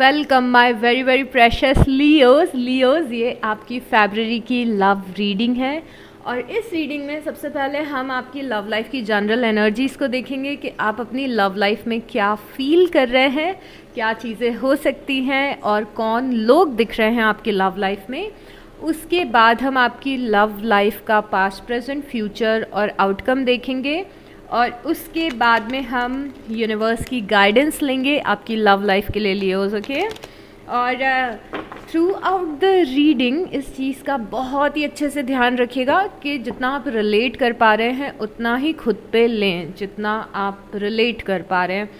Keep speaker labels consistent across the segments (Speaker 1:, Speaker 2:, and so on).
Speaker 1: Welcome my very very precious Leos Leos ये आपकी February की लव रीडिंग है और इस रीडिंग में सबसे पहले हम आपकी लव लाइफ की जनरल एनर्जीज़ को देखेंगे कि आप अपनी लव लाइफ में क्या फील कर रहे हैं क्या चीज़ें हो सकती हैं और कौन लोग दिख रहे हैं आपकी लव लाइफ में उसके बाद हम आपकी लव लाइफ का पास्ट प्रेजेंट फ्यूचर और आउटकम देखेंगे और उसके बाद में हम यूनिवर्स की गाइडेंस लेंगे आपकी लव लाइफ के लिए लियोज ओके और थ्रू आउट द रीडिंग इस चीज़ का बहुत ही अच्छे से ध्यान रखिएगा कि जितना आप रिलेट कर पा रहे हैं उतना ही खुद पे लें जितना आप रिलेट कर पा रहे हैं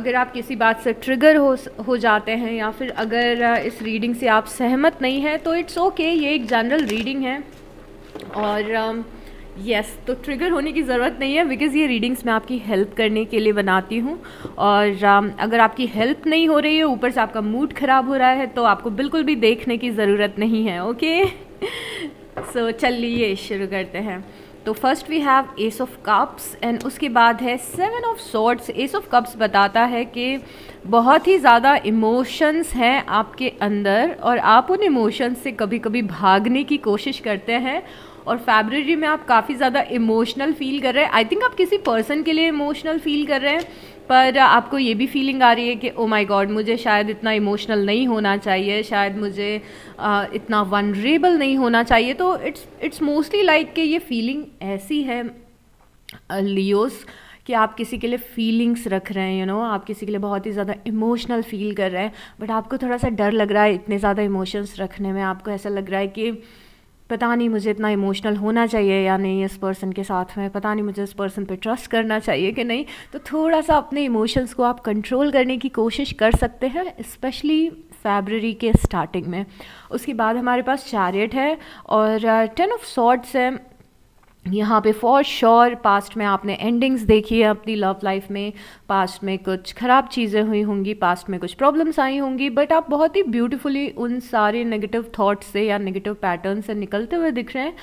Speaker 1: अगर आप किसी बात से ट्रिगर हो हो जाते हैं या फिर अगर uh, इस रीडिंग से आप सहमत नहीं हैं तो इट्स ओके okay, ये एक जनरल रीडिंग है और um, यस yes, तो ट्रिगर होने की ज़रूरत नहीं है बिकॉज़ ये रीडिंग्स मैं आपकी हेल्प करने के लिए बनाती हूँ और um, अगर आपकी हेल्प नहीं हो रही है ऊपर से आपका मूड ख़राब हो रहा है तो आपको बिल्कुल भी देखने की ज़रूरत नहीं है ओके सो so, चलिए शुरू करते हैं तो first we have ace of cups and उसके बाद है seven of swords ace of cups बताता है कि बहुत ही ज़्यादा इमोशंस हैं आपके अंदर और आप उन इमोशंस से कभी कभी भागने की कोशिश करते हैं और फेबररी में आप काफ़ी ज़्यादा इमोशनल फील कर रहे हैं आई थिंक आप किसी पर्सन के लिए इमोशनल फील कर रहे हैं पर आपको ये भी फीलिंग आ रही है कि ओ माय गॉड मुझे शायद इतना इमोशनल नहीं होना चाहिए शायद मुझे आ, इतना वनरेबल नहीं होना चाहिए तो इट्स इट्स मोस्टली लाइक कि ये फीलिंग ऐसी है लियोस कि आप किसी के लिए फीलिंग्स रख रहे हैं यू you नो know? आप किसी के लिए बहुत ही ज़्यादा इमोशनल फील कर रहे हैं बट आपको थोड़ा सा डर लग रहा है इतने ज़्यादा इमोशंस रखने में आपको ऐसा लग रहा है कि पता नहीं मुझे इतना इमोशनल होना चाहिए या नहीं इस पर्सन के साथ में पता नहीं मुझे इस पर्सन पे ट्रस्ट करना चाहिए कि नहीं तो थोड़ा सा अपने इमोशंस को आप कंट्रोल करने की कोशिश कर सकते हैं स्पेशली फेबररी के स्टार्टिंग में उसके बाद हमारे पास चैरियट है और टेन ऑफ सॉर्ट्स है यहाँ पे फॉर श्योर पास्ट में आपने एंडिंग्स देखी है अपनी लव लाइफ में पास्ट में कुछ ख़राब चीज़ें हुई होंगी पास्ट में कुछ प्रॉब्लम्स आई होंगी बट आप बहुत ही ब्यूटीफुली उन सारे नेगेटिव थॉट्स से या नेगेटिव पैटर्न से निकलते हुए दिख रहे हैं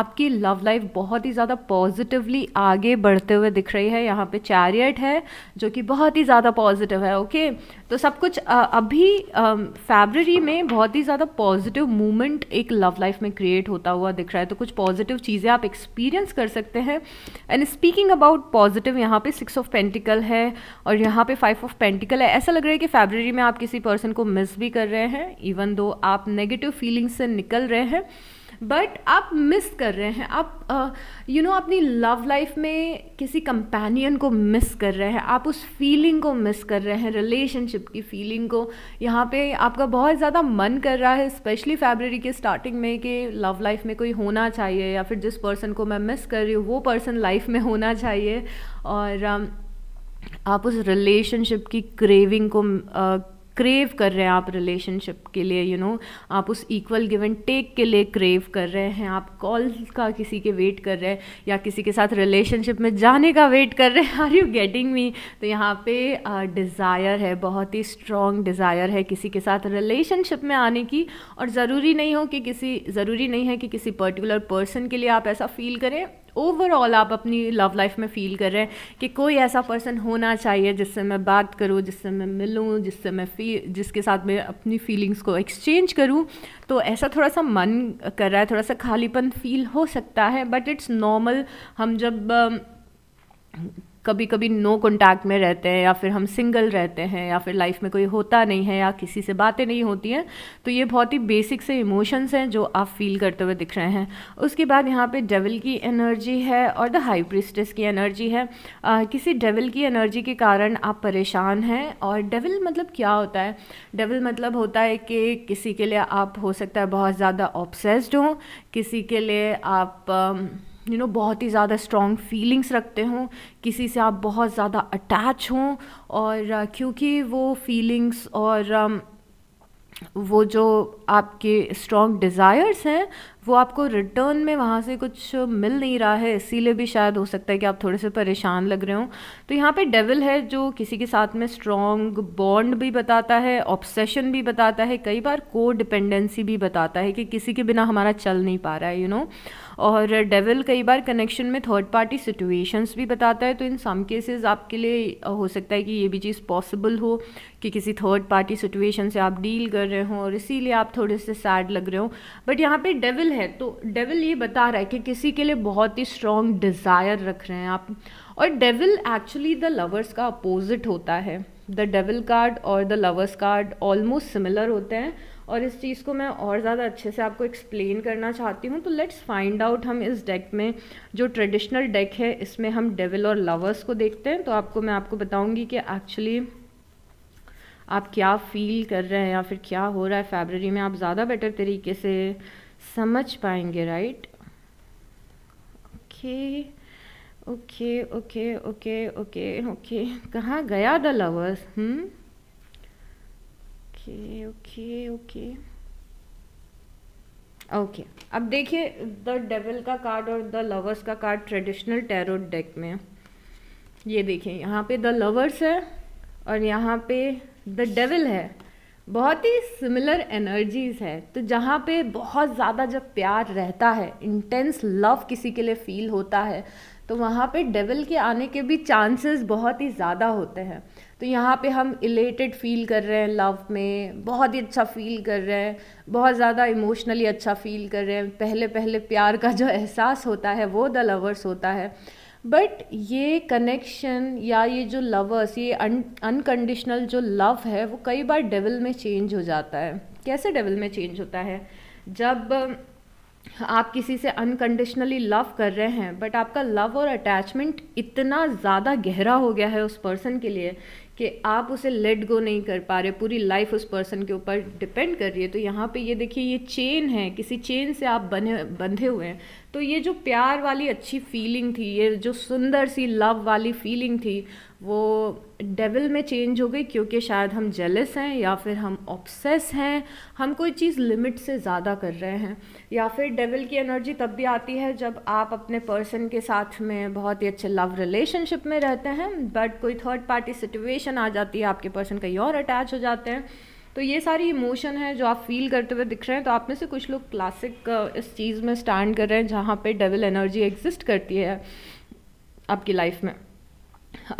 Speaker 1: आपकी लव लाइफ बहुत ही ज़्यादा पॉजिटिवली आगे बढ़ते हुए दिख रही है यहाँ पे चैरियट है जो कि बहुत ही ज़्यादा पॉजिटिव है ओके तो सब कुछ अभी फेबररी में बहुत ही ज़्यादा पॉजिटिव मूवमेंट एक लव लाइफ में क्रिएट होता हुआ दिख रहा है तो कुछ पॉजिटिव चीज़ें आप एक्सपीरियंस एक्सपीरियंस कर सकते हैं एंड स्पीकिंग अबाउट पॉजिटिव यहाँ पे सिक्स ऑफ पेंटिकल है और यहाँ पे फाइव ऑफ पेंटिकल है ऐसा लग रहा है कि फेबररी में आप किसी पर्सन को मिस भी कर रहे हैं इवन दो आप नेगेटिव फीलिंग्स से निकल रहे हैं बट आप मिस कर रहे हैं आप यू नो अपनी लव लाइफ में किसी कंपेनियन को मिस कर रहे हैं आप उस फीलिंग को मिस कर रहे हैं रिलेशनशिप की फीलिंग को यहाँ पे आपका बहुत ज़्यादा मन कर रहा है स्पेशली फेबररी के स्टार्टिंग में कि लव लाइफ में कोई होना चाहिए या फिर जिस पर्सन को मैं मिस कर रही हूँ वो पर्सन लाइफ में होना चाहिए और आप उस रिलेशनशिप की क्रेविंग को uh, क्रेव कर रहे हैं आप रिलेशनशिप के लिए यू you नो know? आप उस इक्वल गिव एंड टेक के लिए क्रेव कर रहे हैं आप कॉल का किसी के वेट कर रहे हैं या किसी के साथ रिलेशनशिप में जाने का वेट कर रहे हैं आर यू गेटिंग मी तो यहाँ पे डिज़ायर uh, है बहुत ही स्ट्रॉन्ग डिज़ायर है किसी के साथ रिलेशनशिप में आने की और ज़रूरी नहीं हो कि किसी ज़रूरी नहीं है कि किसी पर्टिकुलर पर्सन के लिए आप ऐसा फील करें ओवरऑल आप अपनी लव लाइफ में फ़ील कर रहे हैं कि कोई ऐसा पर्सन होना चाहिए जिससे मैं बात करूँ जिससे मैं मिलूँ जिससे मैं फी जिसके साथ मैं अपनी फीलिंग्स को एक्सचेंज करूँ तो ऐसा थोड़ा सा मन कर रहा है थोड़ा सा खालीपन फील हो सकता है बट इट्स नॉर्मल हम जब कभी कभी नो कॉन्टैक्ट में रहते हैं या फिर हम सिंगल रहते हैं या फिर लाइफ में कोई होता नहीं है या किसी से बातें नहीं होती हैं तो ये बहुत ही बेसिक से इमोशंस हैं जो आप फील करते हुए दिख रहे हैं उसके बाद यहाँ पे डेविल की एनर्जी है और द हाई प्रिस्टेस की एनर्जी है आ, किसी डेविल की एनर्जी के कारण आप परेशान हैं और डेविल मतलब क्या होता है डेविल मतलब होता है कि किसी के लिए आप हो सकता है बहुत ज़्यादा ऑब्सेस्ड हों किसी के लिए आप आ, यू नो बहुत ही ज़्यादा स्ट्रॉन्ग फीलिंग्स रखते हों किसी से आप बहुत ज़्यादा अटैच हों और क्योंकि वो फीलिंग्स और वो जो आपके स्ट्रॉन्ग डिज़ायर्स हैं वो आपको रिटर्न में वहाँ से कुछ मिल नहीं रहा है इसीलिए भी शायद हो सकता है कि आप थोड़े से परेशान लग रहे हों तो यहाँ पे डेविल है जो किसी के साथ में स्ट्रॉन्ग बॉन्ड भी बताता है ऑब्सेशन भी बताता है कई बार को डिपेंडेंसी भी बताता है कि किसी के बिना हमारा चल नहीं पा रहा है यू you नो know? और डेविल कई बार कनेक्शन में थर्ड पार्टी सिचुएशंस भी बताता है तो इन सम केसेस आपके लिए हो सकता है कि ये भी चीज़ पॉसिबल हो कि किसी थर्ड पार्टी सिचुएशन से आप डील कर रहे हो और इसीलिए आप थोड़े से सैड लग रहे हो बट यहाँ पे डेविल है तो डेविल ये बता रहा है कि किसी के लिए बहुत ही स्ट्रॉन्ग डिज़ायर रख रहे हैं आप और डेविल एक्चुअली द लवर्स का अपोजिट होता है द डेविल कार्ड और the lovers card almost similar होते हैं और इस चीज़ को मैं और ज़्यादा अच्छे से आपको एक्सप्लेन करना चाहती हूँ तो लेट्स फाइंड आउट हम इस डेक में जो ट्रेडिशनल डेक है इसमें हम डेविल और लवर्स को देखते हैं तो आपको मैं आपको बताऊँगी कि एक्चुअली आप क्या फील कर रहे हैं या फिर क्या हो रहा है फेबररी में आप ज़्यादा बेटर तरीके से समझ पाएंगे right right? Okay okay. Okay okay okay okay okay कहाँ गया the lovers hmm okay okay okay okay अब देखिए द डेविल का कार्ड और द लवर्स का कार्ड ट्रेडिशनल टैरो डेक में ये देखिए यहाँ पे द लवर्स है और यहाँ पे द डेविल है बहुत ही सिमिलर एनर्जीज़ है तो जहाँ पे बहुत ज़्यादा जब प्यार रहता है इंटेंस लव किसी के लिए फील होता है तो वहाँ पे डेविल के आने के भी चांसेस बहुत ही ज़्यादा होते हैं तो यहाँ पे हम इलेटेड फील कर रहे हैं लव में बहुत ही अच्छा फील कर रहे हैं बहुत ज़्यादा इमोशनली अच्छा फील कर रहे हैं पहले पहले प्यार का जो एहसास होता है वो द लवर्स होता है बट ये कनेक्शन या ये जो लवर्स ये अनकंडीशनल जो लव है वो कई बार डेविल में चेंज हो जाता है कैसे डेविल में चेंज होता है जब आप किसी से अनकंडीशनली लव कर रहे हैं बट आपका लव और अटैचमेंट इतना ज़्यादा गहरा हो गया है उस पर्सन के लिए कि आप उसे लेट गो नहीं कर पा रहे पूरी लाइफ उस पर्सन के ऊपर डिपेंड कर रही है तो यहाँ पे ये देखिए ये चेन है किसी चेन से आप बने बंधे हुए हैं तो ये जो प्यार वाली अच्छी फीलिंग थी ये जो सुंदर सी लव वाली फीलिंग थी वो डेविल में चेंज हो गई क्योंकि शायद हम जेलस हैं या फिर हम ऑप्सेस हैं हम कोई चीज़ लिमिट से ज़्यादा कर रहे हैं या फिर डेविल की एनर्जी तब भी आती है जब आप अपने पर्सन के साथ में बहुत ही अच्छे लव रिलेशनशिप में रहते हैं बट कोई थर्ड पार्टी सिचुएशन आ जाती है आपके पर्सन कहीं और अटैच हो जाते हैं तो ये सारी इमोशन है जो आप फील करते हुए दिख रहे हैं तो आप में से कुछ लोग क्लासिक इस चीज़ में स्टैंड कर रहे हैं जहाँ पे डेविल एनर्जी एग्जिस्ट करती है आपकी लाइफ में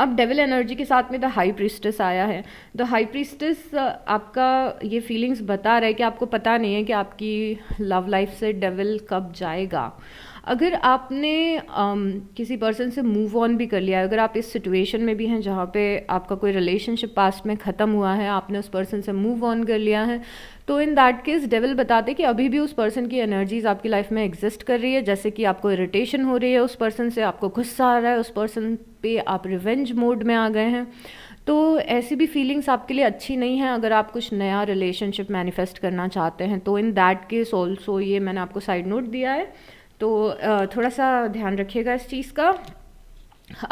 Speaker 1: अब डेविल एनर्जी के साथ में द हाई प्रिस्टस आया है द हाई प्रिस्टस आपका ये फीलिंग्स बता रहा है कि आपको पता नहीं है कि आपकी लव लाइफ से डेविल कब जाएगा अगर आपने um, किसी पर्सन से मूव ऑन भी कर लिया है अगर आप इस सिचुएशन में भी हैं जहाँ पे आपका कोई रिलेशनशिप पास्ट में ख़त्म हुआ है आपने उस पर्सन से मूव ऑन कर लिया है तो इन दैट केस डेविल बताते कि अभी भी उस पर्सन की एनर्जीज आपकी लाइफ में एग्जिस्ट कर रही है जैसे कि आपको इरिटेशन हो रही है उस पर्सन से आपको गुस्सा आ रहा है उस पर्सन पे आप रिवेंज मोड में आ गए हैं तो ऐसी भी फीलिंग्स आपके लिए अच्छी नहीं है अगर आप कुछ नया रिलेशनशिप मैनिफेस्ट करना चाहते हैं तो इन दैट केस ऑल्सो ये मैंने आपको साइड नोट दिया है तो थोड़ा सा ध्यान रखिएगा इस चीज़ का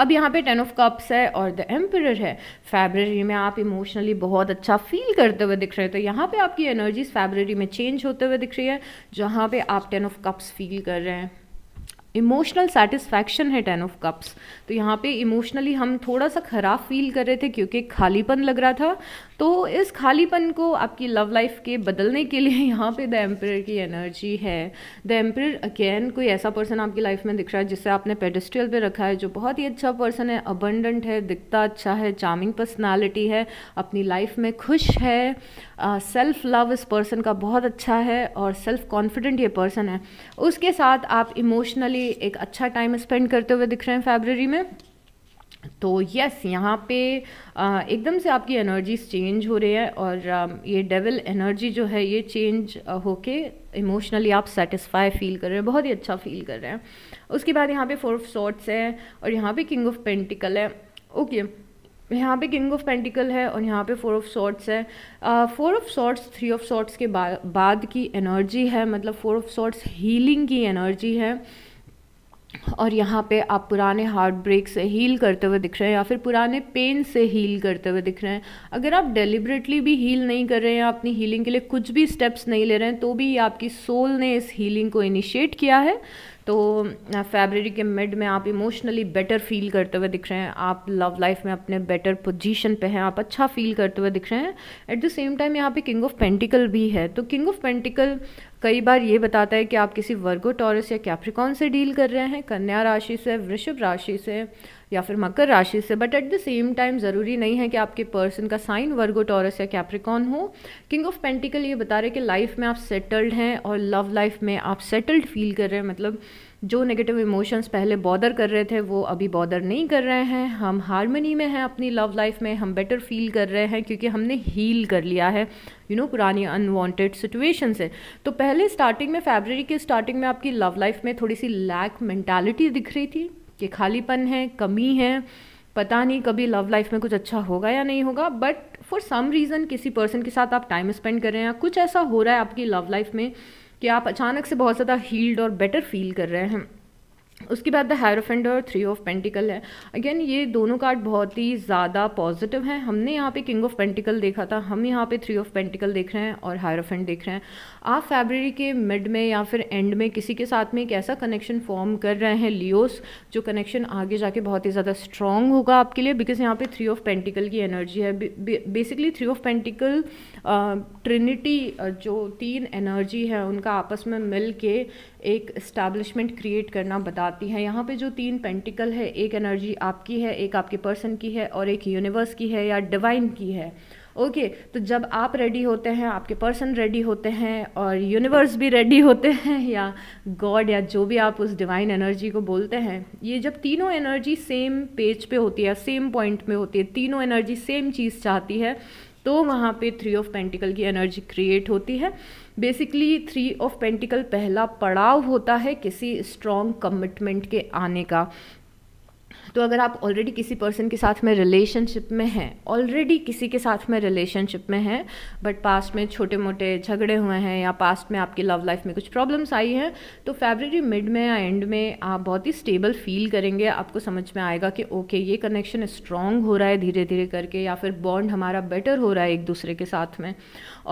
Speaker 1: अब यहाँ पे टेन ऑफ कप्स है और द एम्पर है फेबररी में आप इमोशनली बहुत अच्छा फील करते हुए दिख रहे हैं तो यहाँ पे आपकी एनर्जीज फेबररी में चेंज होते हुए दिख रही है जहाँ पे आप टेन ऑफ कप्स फील कर रहे हैं इमोशनल सेटिस्फैक्शन है टेन ऑफ कप्स तो यहाँ पे इमोशनली हम थोड़ा सा ख़राब फील कर रहे थे क्योंकि खालीपन लग रहा था तो इस खालीपन को आपकी लव लाइफ के बदलने के लिए यहाँ पे द एम्पर की एनर्जी है द एम्पर अगेन कोई ऐसा पर्सन आपकी लाइफ में दिख रहा है जिससे आपने पेडिस्ट्रियल पे रखा है जो बहुत ही अच्छा पर्सन है अबंडेंट है दिखता अच्छा है चार्मिंग पर्सनैलिटी है अपनी लाइफ में खुश है सेल्फ़ लव इस पर्सन का बहुत अच्छा है और सेल्फ़ कॉन्फिडेंट ये पर्सन है उसके साथ आप इमोशनली एक अच्छा टाइम स्पेंड करते हुए दिख रहे हैं फेबररी में तो यस यहाँ पे एकदम से आपकी एनर्जीज चेंज हो रही है और ये डेविल एनर्जी जो है ये चेंज होके इमोशनली आप सेटिस्फाई फील कर रहे हैं बहुत ही अच्छा फील कर रहे हैं उसके बाद यहाँ पे फोर ऑफ शॉर्ट्स है और यहाँ पे किंग ऑफ पेंटिकल है ओके okay. यहाँ पे किंग ऑफ पेंटिकल है और यहाँ पे फोर ऑफ सॉर्ट्स है four of swords three of swords के बा, बाद की एनर्जी है मतलब फोर ऑफ सॉर्ट्स हीलिंग की एनर्जी है और यहाँ पे आप पुराने हार्ट ब्रेक से हील करते हुए दिख रहे हैं या फिर पुराने पेन से हील करते हुए दिख रहे हैं अगर आप डेलिबरेटली भी हील नहीं कर रहे हैं अपनी हीलिंग के लिए कुछ भी स्टेप्स नहीं ले रहे हैं तो भी आपकी सोल ने इस हीलिंग को इनिशिएट किया है तो फेबररी के मिड में आप इमोशनली बेटर फील करते हुए दिख रहे हैं आप लव लाइफ में अपने बेटर पोजीशन पे हैं आप अच्छा फील करते हुए दिख रहे हैं एट द सेम टाइम यहाँ पे किंग ऑफ पेंटिकल भी है तो किंग ऑफ पेंटिकल कई बार ये बताता है कि आप किसी वर्गो टॉरस या कैप्रिकॉन से डील कर रहे हैं कन्या राशि से वृषभ राशि से या फिर मकर राशि से but at the same time ज़रूरी नहीं है कि आपके पर्सन का साइन वर्गो टॉरस या कैप्रिकॉन हो किंग ऑफ पेंटिकल ये बता रहे कि लाइफ में आप सेटल्ड हैं और लव लाइफ में आप सेटल्ड फील कर रहे हैं मतलब जो नेगेटिव इमोशंस पहले बॉदर कर रहे थे वो अभी बॉदर नहीं कर रहे हैं हम हारमोनी में हैं अपनी लव लाइफ में हम बेटर फील कर रहे हैं क्योंकि हमने हील कर लिया है यू you नो know, पुरानी अनवांटेड सिचुएशन से तो पहले स्टार्टिंग में फेबररी के स्टार्टिंग में आपकी लव लाइफ में थोड़ी सी लैक मैंटेलिटी दिख रही थी कि खालीपन है कमी है पता नहीं कभी लव लाइफ में कुछ अच्छा होगा या नहीं होगा बट फॉर सम रीज़न किसी पर्सन के साथ आप टाइम स्पेंड कर रहे हैं या कुछ ऐसा हो रहा है आपकी लव लाइफ में कि आप अचानक से बहुत ज़्यादा हील्ड और बेटर फील कर रहे हैं उसके बाद द हायरोफेंड और थ्री ऑफ पेंटिकल है अगेन ये दोनों कार्ड बहुत ही ज़्यादा पॉजिटिव हैं हमने यहाँ पे किंग ऑफ पेंटिकल देखा था हम यहाँ पे थ्री ऑफ पेंटिकल देख रहे हैं और हायरोफेंड देख रहे हैं आप फेबररी के मिड में या फिर एंड में किसी के साथ में एक ऐसा कनेक्शन फॉर्म कर रहे हैं लियोस जो कनेक्शन आगे जाके बहुत ही ज़्यादा स्ट्रॉन्ग होगा आपके लिए बिकॉज यहाँ पर थ्री ऑफ पेंटिकल की एनर्जी है basically three of pentacle trinity जो तीन एनर्जी है उनका आपस में मिल के एक इस्टेब्लिशमेंट क्रिएट करना बताती है यहाँ पे जो तीन पेंटिकल है एक एनर्जी आपकी है एक आपके पर्सन की है और एक यूनिवर्स की है या डिवाइन की है ओके okay, तो जब आप रेडी होते हैं आपके पर्सन रेडी होते हैं और यूनिवर्स भी रेडी होते हैं या गॉड या जो भी आप उस डिवाइन एनर्जी को बोलते हैं ये जब तीनों एनर्जी सेम पेज पे होती है सेम पॉइंट में होती है तीनों एनर्जी सेम चीज़ चाहती है तो वहाँ पे थ्री ऑफ पेंटिकल की एनर्जी क्रिएट होती है बेसिकली थ्री ऑफ पेंटिकल पहला पड़ाव होता है किसी स्ट्रॉन्ग कमिटमेंट के आने का तो अगर आप ऑलरेडी किसी पर्सन के साथ में रिलेशनशिप में हैं ऑलरेडी किसी के साथ में रिलेशनशिप में हैं बट पास्ट में छोटे मोटे झगड़े हुए हैं या पास्ट में आपकी लव लाइफ में कुछ प्रॉब्लम्स आई हैं तो फेबररी मिड में या एंड में आप बहुत ही स्टेबल फील करेंगे आपको समझ में आएगा कि ओके ये कनेक्शन स्ट्रॉन्ग हो रहा है धीरे धीरे करके या फिर बॉन्ड हमारा बेटर हो रहा है एक दूसरे के साथ में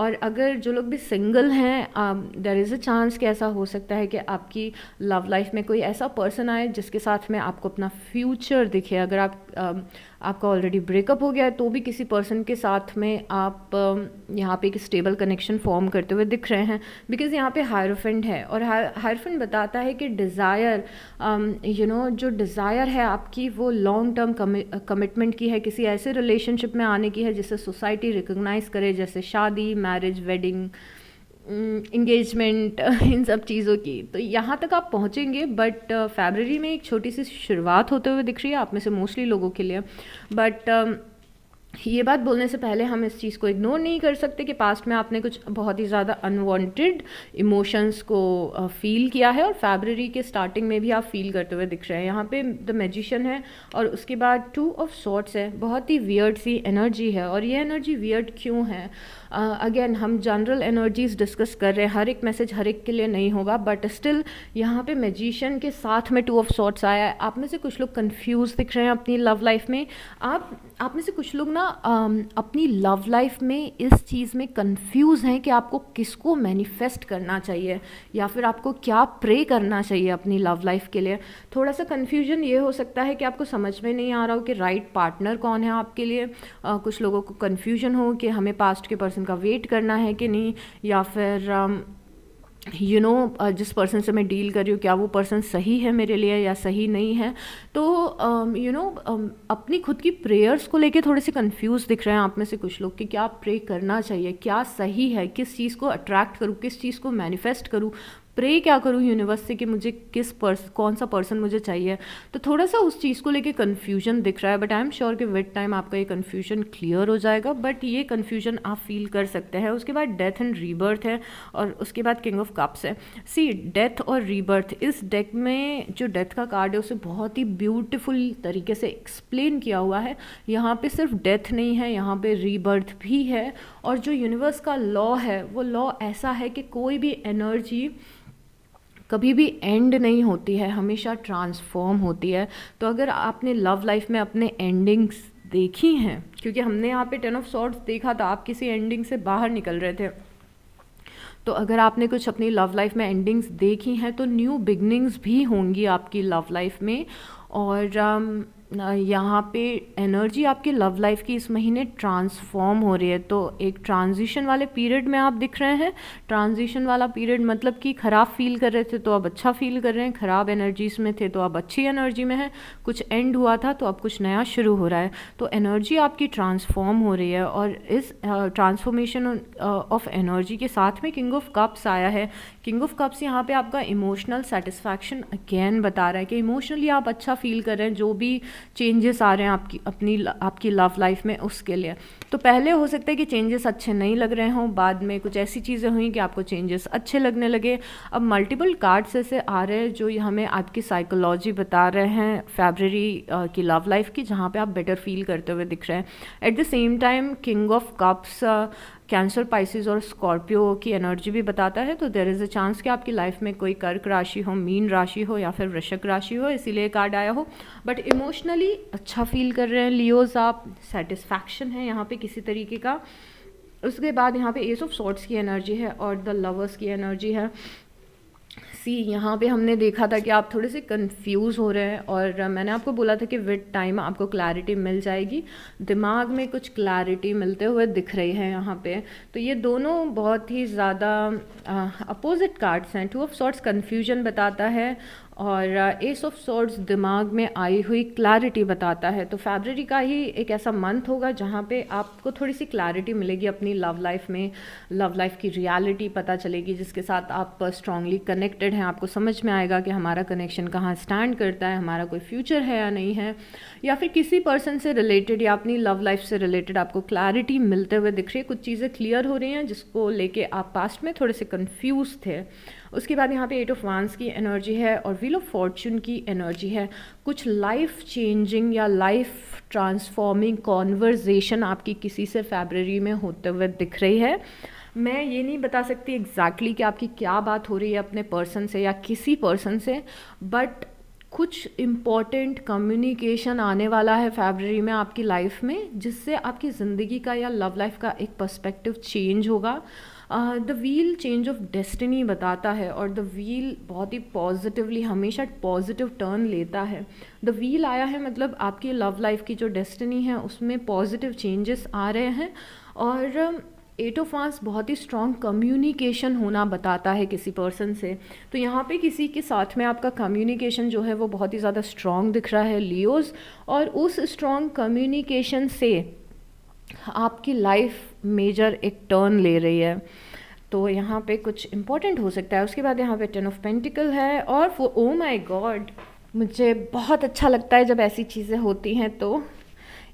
Speaker 1: और अगर जो लोग भी सिंगल हैं देर इज़ अ चांस कि ऐसा हो सकता है कि आपकी लव लाइफ में कोई ऐसा पर्सन आए जिसके साथ में आपको अपना फ्यूचर स्ट्रक्चर दिखे अगर आप आपका ऑलरेडी ब्रेकअप हो गया है तो भी किसी पर्सन के साथ में आप यहाँ पे एक स्टेबल कनेक्शन फॉर्म करते हुए दिख रहे हैं बिकॉज यहाँ पे हायरोफेंड है और हायरोफेंड बताता है कि डिज़ायर यू नो जो डिज़ायर है आपकी वो लॉन्ग टर्म कमिटमेंट की है किसी ऐसे रिलेशनशिप में आने की है जिसे सोसाइटी रिकोगनाइज़ करे जैसे शादी मैरिज वेडिंग इंगेजमेंट mm, इन सब चीज़ों की तो यहाँ तक आप पहुँचेंगे बट फेबररी uh, में एक छोटी सी शुरुआत होते हुए दिख रही है आप में से मोस्टली लोगों के लिए बट um, ये बात बोलने से पहले हम इस चीज़ को इग्नोर नहीं कर सकते कि पास्ट में आपने कुछ बहुत ही ज़्यादा अनवांटेड इमोशंस को फील uh, किया है और फेबररी के स्टार्टिंग में भी आप फील करते हुए दिख रहे हैं यहाँ पे द मैजिशियन है और उसके बाद टू ऑफ सॉर्ट्स है बहुत ही वियर्ड सी एनर्जी है और ये एनर्जी वियर्ड क्यों है अगेन हम जनरल एनर्जीज डिस्कस कर रहे हैं हर एक मैसेज हर एक के लिए नहीं होगा बट स्टिल यहाँ पे मैजिशियन के साथ में टू ऑफ सॉर्ट्स आया है आप में से कुछ लोग कन्फ्यूज दिख रहे हैं अपनी लव लाइफ में आप आप में से कुछ लोग ना अपनी लव लाइफ में इस चीज़ में कन्फ्यूज़ हैं कि आपको किसको मैनिफेस्ट करना चाहिए या फिर आपको क्या प्रे करना चाहिए अपनी लव लाइफ के लिए थोड़ा सा कन्फ्यूजन ये हो सकता है कि आपको समझ में नहीं आ रहा हो कि राइट right पार्टनर कौन है आपके लिए uh, कुछ लोगों को कन्फ्यूजन हो कि हमें पास्ट के पर्सन का वेट करना है कि नहीं या फिर यू um, नो uh, जिस पर्सन से मैं डील कर रही हूँ क्या वो पर्सन सही है मेरे लिए या सही नहीं है तो you um, know you know, um, अपनी खुद की प्रेयर्स को लेके थोड़े से कंफ्यूज दिख रहे हैं आप में से कुछ लोग कि क्या प्रे करना चाहिए क्या सही है किस चीज़ को अट्रैक्ट करूँ किस चीज़ को मैनिफेस्ट करूँ प्रे क्या करूँ यूनिवर्स से कि मुझे किस पर्स कौन सा पर्सन मुझे चाहिए तो थोड़ा सा उस चीज़ को लेके कन्फ्यूजन दिख रहा है बट आई एम श्योर कि विद टाइम आपका ये कन्फ्यूजन क्लियर हो जाएगा बट ये कन्फ्यूजन आप फील कर सकते हैं उसके बाद डेथ एंड रीबर्थ है और उसके बाद किंग ऑफ कप्स है सी डेथ और रीबर्थ इस डेक में जो डेथ का कार्ड है उसे बहुत ही ब्यूटिफुल तरीके से एक्सप्लेन किया हुआ है यहाँ पर सिर्फ डेथ नहीं है यहाँ पर रीबर्थ भी है और जो यूनिवर्स का लॉ है वो लॉ ऐसा है कि कोई भी एनर्जी कभी भी एंड नहीं होती है हमेशा ट्रांसफॉर्म होती है तो अगर आपने लव लाइफ में अपने एंडिंग्स देखी हैं क्योंकि हमने यहाँ पे टेन ऑफ सॉर्ट्स देखा था आप किसी एंडिंग से बाहर निकल रहे थे तो अगर आपने कुछ अपनी लव लाइफ में एंडिंग्स देखी हैं तो न्यू बिगनिंग्स भी होंगी आपकी लव लाइफ में और um, यहाँ पे एनर्जी आपके लव लाइफ की इस महीने ट्रांसफॉर्म हो रही है तो एक ट्रांजिशन वाले पीरियड में आप दिख रहे हैं ट्रांजिशन वाला पीरियड मतलब कि ख़राब फील कर रहे थे तो आप अच्छा फील कर रहे हैं ख़राब एनर्जीज में थे तो आप अच्छी एनर्जी में हैं कुछ एंड हुआ था तो अब कुछ नया शुरू हो रहा है तो एनर्जी आपकी ट्रांसफॉर्म हो रही है और इस ट्रांसफॉर्मेशन ऑफ एनर्जी के साथ में किंग ऑफ कप्स आया है किंग ऑफ कप्स यहाँ पर आपका इमोशनल सेटिस्फैक्शन अगेन बता रहा है कि इमोशनली आप अच्छा फील कर रहे हैं जो भी चेंजेस आ रहे हैं आपकी अपनी आपकी लव लाइफ में उसके लिए तो पहले हो सकता है कि चेंजेस अच्छे नहीं लग रहे हों बाद में कुछ ऐसी चीज़ें हुई कि आपको चेंजेस अच्छे लगने लगे अब मल्टीपल कार्ड्स ऐसे आ रहे हैं जो हमें आपकी साइकोलॉजी बता रहे हैं फेबररी की लव लाइफ की जहाँ पे आप बेटर फील करते हुए दिख रहे हैं at the same time king of cups Cancer Pisces और स्कॉर्पियो की एनर्जी भी बताता है तो देर इज़ अ चांस कि आपकी लाइफ में कोई कर्क राशि हो मीन राशि हो या फिर वृषक राशि हो इसीलिए कार्ड आया हो बट इमोशनली अच्छा फील कर रहे हैं लियोज आप सेटिस्फैक्शन है यहाँ पे किसी तरीके का उसके बाद यहाँ पे एस ऑफ सॉर्ट्स की एनर्जी है और द लवर्स की एनर्जी है सी यहाँ पे हमने देखा था कि आप थोड़े से कंफ्यूज हो रहे हैं और मैंने आपको बोला था कि विद टाइम आपको क्लैरिटी मिल जाएगी दिमाग में कुछ क्लैरिटी मिलते हुए दिख रही है यहाँ पे तो ये दोनों बहुत ही ज़्यादा अपोजिट कार्ड्स हैं टू ऑफ सॉर्ट्स कन्फ्यूजन बताता है और एस ऑफ सोर्ड्स दिमाग में आई हुई क्लैरिटी बताता है तो फेबररी का ही एक ऐसा मंथ होगा जहाँ पे आपको थोड़ी सी क्लैरिटी मिलेगी अपनी लव लाइफ में लव लाइफ की रियलिटी पता चलेगी जिसके साथ आप स्ट्रांगली कनेक्टेड हैं आपको समझ में आएगा कि हमारा कनेक्शन कहाँ स्टैंड करता है हमारा कोई फ्यूचर है या नहीं है या फिर किसी पर्सन से रिलेटेड या अपनी लव लाइफ से रिलेटेड आपको क्लैरिटी मिलते हुए दिख रही है कुछ चीज़ें क्लियर हो रही हैं जिसको लेके आप पास्ट में थोड़े से कन्फ्यूज़ थे उसके बाद यहाँ पे एट ऑफ वांस की एनर्जी है और व्हील ऑफ फॉर्चून की एनर्जी है कुछ लाइफ चेंजिंग या लाइफ ट्रांसफॉर्मिंग कॉन्वर्जेशन आपकी किसी से फेबररी में होते हुए दिख रही है मैं ये नहीं बता सकती एग्जैक्टली exactly कि आपकी क्या बात हो रही है अपने पर्सन से या किसी पर्सन से बट कुछ इम्पॉर्टेंट कम्युनिकेशन आने वाला है फेबररी में आपकी लाइफ में जिससे आपकी ज़िंदगी का या लव लाइफ का एक पर्सपेक्टिव चेंज होगा the wheel change of destiny बताता है और द व्हील बहुत ही पॉजिटिवली हमेशा पॉजिटिव टर्न लेता है द व्हील आया है मतलब आपकी लव लाइफ की जो डेस्टिनी है उसमें पॉजिटिव चेंजेस आ रहे हैं और um, एट ऑफ वांस बहुत ही स्ट्रॉन्ग कम्युनिकेशन होना बताता है किसी पर्सन से तो यहाँ पे किसी के साथ में आपका कम्युनिकेशन जो है वो बहुत ही ज़्यादा स्ट्रॉन्ग दिख रहा है लियोज और उस स्ट्रॉन्ग कम्युनिकेशन से आपकी लाइफ मेजर एक टर्न ले रही है तो यहाँ पे कुछ इम्पोर्टेंट हो सकता है उसके बाद यहाँ पे टेन ऑफ पेंटिकल है और ओ माई गॉड मुझे बहुत अच्छा लगता है जब ऐसी चीज़ें होती हैं तो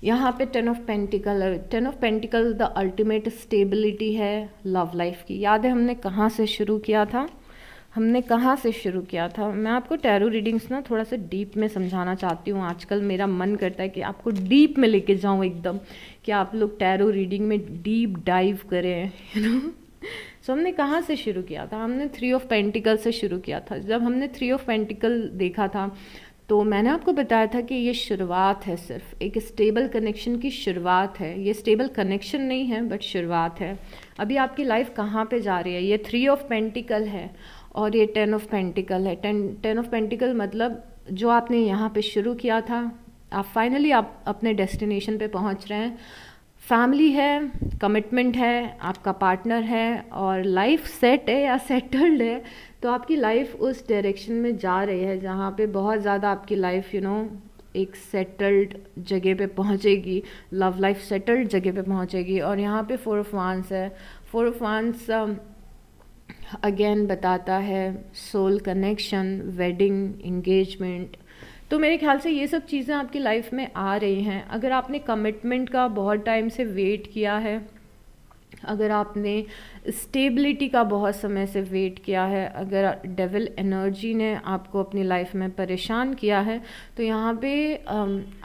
Speaker 1: यहाँ पे ten of pentacle ten of pentacle the ultimate stability है लव लाइफ की याद है हमने कहाँ से शुरू किया था हमने कहाँ से शुरू किया था मैं आपको टैरो रीडिंग्स ना थोड़ा सा डीप में समझाना चाहती हूँ आजकल मेरा मन करता है कि आपको डीप में लेके जाऊँ एकदम कि आप लोग टैरो रीडिंग में डीप डाइव करें यू नो सो हमने कहाँ से शुरू किया था हमने थ्री ऑफ पेंटिकल से शुरू किया था जब हमने थ्री ऑफ पेंटिकल देखा था तो मैंने आपको बताया था कि ये शुरुआत है सिर्फ एक स्टेबल कनेक्शन की शुरुआत है ये स्टेबल कनेक्शन नहीं है बट शुरुआत है अभी आपकी लाइफ कहाँ पे जा रही है ये थ्री ऑफ पेंटिकल है और ये टेन ऑफ पेंटिकल है टेन टेन ऑफ पेंटिकल मतलब जो आपने यहाँ पे शुरू किया था आप फाइनली आप अपने डेस्टिनेशन पे पहुँच रहे हैं फैमिली है कमिटमेंट है आपका पार्टनर है और लाइफ सेट है या सेटल्ड है तो आपकी लाइफ उस डायरेक्शन में जा रही है जहाँ पे बहुत ज़्यादा आपकी लाइफ यू नो एक सेटल्ड जगह पे पहुँचेगी लव लाइफ सेटल्ड जगह पे पहुँचेगी और यहाँ पे फोर ऑफ वांस है फोर ऑफ वांस अगेन बताता है सोल कनेक्शन वेडिंग इंगेजमेंट तो मेरे ख्याल से ये सब चीज़ें आपकी लाइफ में आ रही हैं अगर आपने कमिटमेंट का बहुत टाइम से वेट किया है अगर आपने स्टेबिलिटी का बहुत समय से वेट किया है अगर डेविल एनर्जी ने आपको अपनी लाइफ में परेशान किया है तो यहाँ पे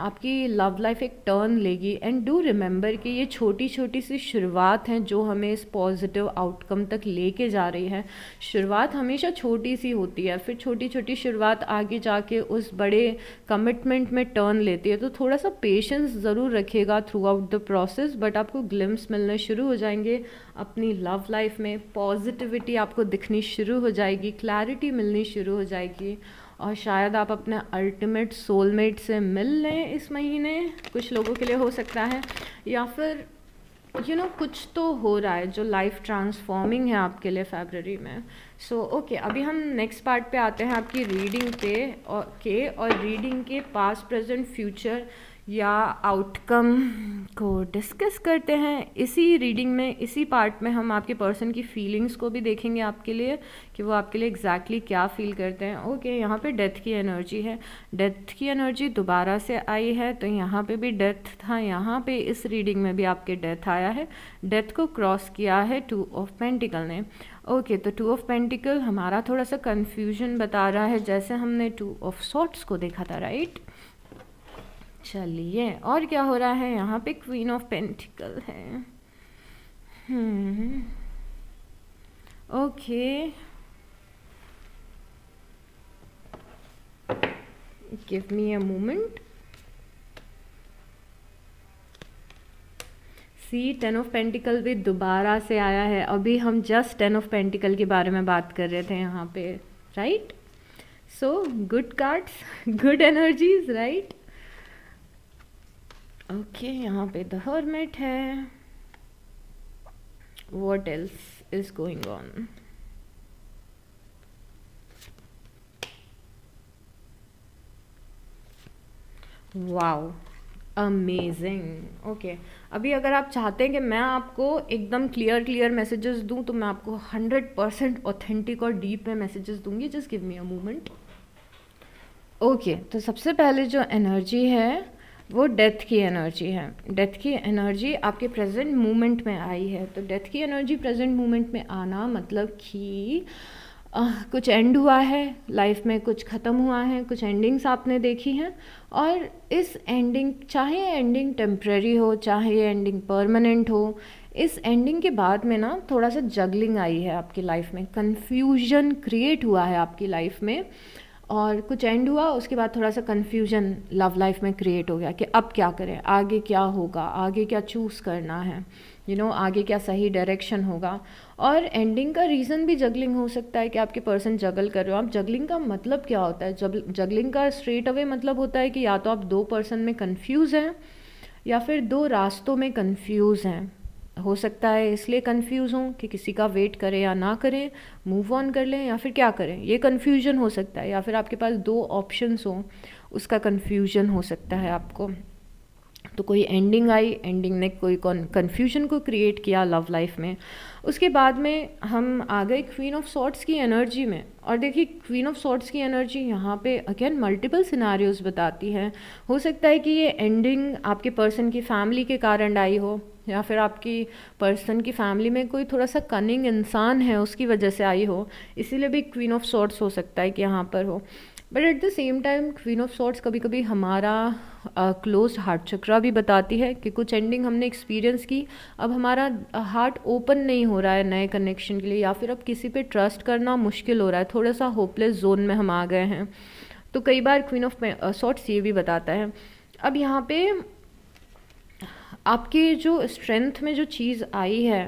Speaker 1: आपकी लव लाइफ एक टर्न लेगी एंड डू रिमेंबर कि ये छोटी छोटी सी शुरुआत हैं जो हमें इस पॉजिटिव आउटकम तक लेके जा रही है शुरुआत हमेशा छोटी सी होती है फिर छोटी छोटी शुरुआत आगे जाके उस बड़े कमिटमेंट में टर्न लेती है तो थोड़ा सा पेशेंस ज़रूर रखेगा throughout the process but आपको ग्लिम्स मिलने शुरू हो जाएंगे अपनी लव ऑफ लाइफ में पॉजिटिविटी आपको दिखनी शुरू हो जाएगी क्लैरिटी मिलनी शुरू हो जाएगी और शायद आप अपने अल्टीमेट सोलमेट से मिल लें इस महीने कुछ लोगों के लिए हो सकता है या फिर यू you नो know, कुछ तो हो रहा है जो लाइफ ट्रांसफॉर्मिंग है आपके लिए फेबररी में सो so, ओके okay, अभी हम नेक्स्ट पार्ट पे आते हैं आपकी रीडिंग पे और के और रीडिंग के पास्ट प्रेजेंट फ्यूचर या आउटकम को डिस्कस करते हैं इसी रीडिंग में इसी पार्ट में हम आपके पर्सन की फीलिंग्स को भी देखेंगे आपके लिए कि वो आपके लिए एग्जैक्टली exactly क्या फील करते हैं ओके okay, यहाँ पे डेथ की एनर्जी है डेथ की एनर्जी दोबारा से आई है तो यहाँ पे भी डेथ था यहाँ पे इस रीडिंग में भी आपके डेथ आया है डेथ को क्रॉस किया है टू ऑफ पेंटिकल ने ओके okay, तो टू ऑफ पेंटिकल हमारा थोड़ा सा कन्फ्यूजन बता रहा है जैसे हमने टू ऑफ सॉट्स को देखा था राइट चलिए अच्छा और क्या हो रहा है यहाँ पे क्वीन ऑफ पेंटिकल है okay give me a moment see ten of pentacle भी दोबारा से आया है अभी हम जस्ट टेन ऑफ पेंटिकल के बारे में बात कर रहे थे यहाँ पे right so good cards good energies right okay यहाँ पे द हर्मिट है what else is going on wow amazing okay अभी अगर आप चाहते हैं कि मैं आपको एकदम क्लियर क्लियर मैसेजेस दूं तो मैं आपको हंड्रेड परसेंट ऑथेंटिक और डीप में मैसेजेस दूंगी just give me a moment okay तो सबसे पहले जो एनर्जी है वो डेथ की एनर्जी है डेथ की एनर्जी आपके प्रेजेंट मोमेंट में आई है तो डेथ की एनर्जी प्रेजेंट मोमेंट में आना मतलब कि कुछ एंड हुआ है लाइफ में कुछ ख़त्म हुआ है कुछ एंडिंग्स आपने देखी हैं और इस एंडिंग चाहे एंडिंग टेम्प्रेरी हो चाहे एंडिंग परमानेंट हो इस एंडिंग के बाद में ना थोड़ा सा जगलिंग आई है आपकी लाइफ में कन्फ्यूजन क्रिएट हुआ है आपकी लाइफ में और कुछ एंड हुआ उसके बाद थोड़ा सा कन्फ्यूजन लव लाइफ में क्रिएट हो गया कि अब क्या करें आगे क्या होगा आगे क्या चूज़ करना है यू you नो know, आगे क्या सही डायरेक्शन होगा और एंडिंग का रीज़न भी जगलिंग हो सकता है कि आपके पर्सन जगल कर रहे हो आप जगलिंग का मतलब क्या होता है जब जगलिंग का स्ट्रेट अवे मतलब होता है कि या तो आप दो पर्सन में कन्फ्यूज़ हैं या फिर दो रास्तों में कन्फ्यूज़ हैं हो सकता है इसलिए कंफ्यूज हों कि किसी का वेट करें या ना करें मूव ऑन कर लें या फिर क्या करें ये कन्फ्यूजन हो सकता है या फिर आपके पास दो ऑप्शंस हों उसका कन्फ्यूजन हो सकता है आपको तो कोई एंडिंग आई एंडिंग ने कोई कन्फ्यूजन को क्रिएट किया लव लाइफ में उसके बाद में हम आ गए क्वीन ऑफ सॉर्ट्स की एनर्जी में और देखिए क्वीन ऑफ सॉर्ट्स की एनर्जी यहाँ पे अगेन मल्टीपल सिनारियोज बताती है हो सकता है कि ये एंडिंग आपके पर्सन की फैमिली के कारण आई हो या फिर आपकी पर्सन की फैमिली में कोई थोड़ा सा कनिंग इंसान है उसकी वजह से आई हो इसीलिए भी क्वीन ऑफ सॉर्ट्स हो सकता है कि यहाँ पर हो but at the same time queen of swords कभी कभी हमारा क्लोज हार्ट चक्रा भी बताती है कि कुछ एंडिंग हमने एक्सपीरियंस की अब हमारा हार्ट ओपन नहीं हो रहा है नए कनेक्शन के लिए या फिर अब किसी पे ट्रस्ट करना मुश्किल हो रहा है थोड़ा सा होपलेस जोन में हम आ गए हैं तो कई बार क्वीन ऑफ सॉट्स ये भी बताता है अब यहाँ पे आपके जो स्ट्रेंथ में जो चीज़ आई है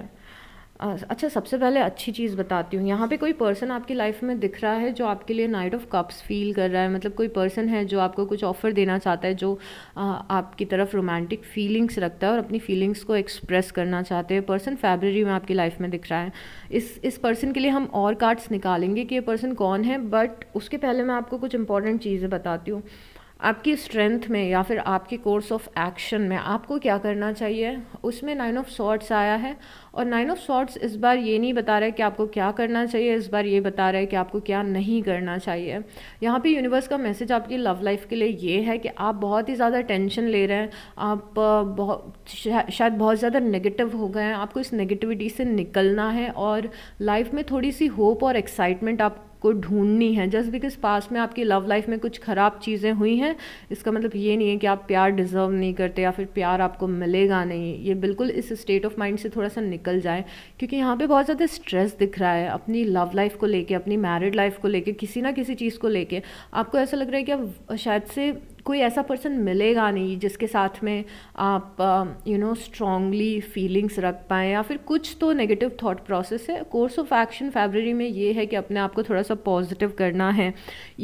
Speaker 1: अच्छा सबसे पहले अच्छी चीज़ बताती हूँ यहाँ पे कोई पर्सन आपकी लाइफ में दिख रहा है जो आपके लिए नाइट ऑफ कप्स फील कर रहा है मतलब कोई पर्सन है जो आपको कुछ ऑफर देना चाहता है जो आ, आपकी तरफ रोमांटिक फीलिंग्स रखता है और अपनी फीलिंग्स को एक्सप्रेस करना चाहते हैं पर्सन फेबररी में आपकी लाइफ में दिख रहा है इस इस पर्सन के लिए हम और कार्ड्स निकालेंगे कि ये पर्सन कौन है बट उसके पहले मैं आपको कुछ इंपॉर्टेंट चीज़ें बताती हूँ आपकी स्ट्रेंथ में या फिर आपके कोर्स ऑफ एक्शन में आपको क्या करना चाहिए उसमें नाइन ऑफ सॉट्स आया है और नाइन ऑफ सॉट्स इस बार ये नहीं बता रहा है कि आपको क्या करना चाहिए इस बार ये बता रहा है कि आपको क्या नहीं करना चाहिए यहाँ पे यूनिवर्स का मैसेज आपकी लव लाइफ के लिए ये है कि आप बहुत ही ज़्यादा टेंशन ले रहे हैं आप बहुत शायद बहुत ज़्यादा नेगेटिव हो गए हैं आपको इस नेगेटिविटी से निकलना है और लाइफ में थोड़ी सी होप और एक्साइटमेंट आप को ढूंढनी है जस्ट बिकॉज पास में आपकी लव लाइफ में कुछ ख़राब चीज़ें हुई हैं इसका मतलब ये नहीं है कि आप प्यार डिज़र्व नहीं करते या फिर प्यार आपको मिलेगा नहीं ये बिल्कुल इस स्टेट ऑफ माइंड से थोड़ा सा निकल जाए क्योंकि यहाँ पे बहुत ज़्यादा स्ट्रेस दिख रहा है अपनी लव लाइफ को लेके अपनी मैरिड लाइफ को लेके किसी ना किसी चीज़ को लेके आपको ऐसा लग रहा है कि आप शायद से कोई ऐसा पर्सन मिलेगा नहीं जिसके साथ में आप यू नो स्ट्रांगली फीलिंग्स रख पाएँ या फिर कुछ तो नेगेटिव थॉट प्रोसेस है कोर्स ऑफ एक्शन फेबररी में ये है कि अपने आप को थोड़ा सा पॉजिटिव करना है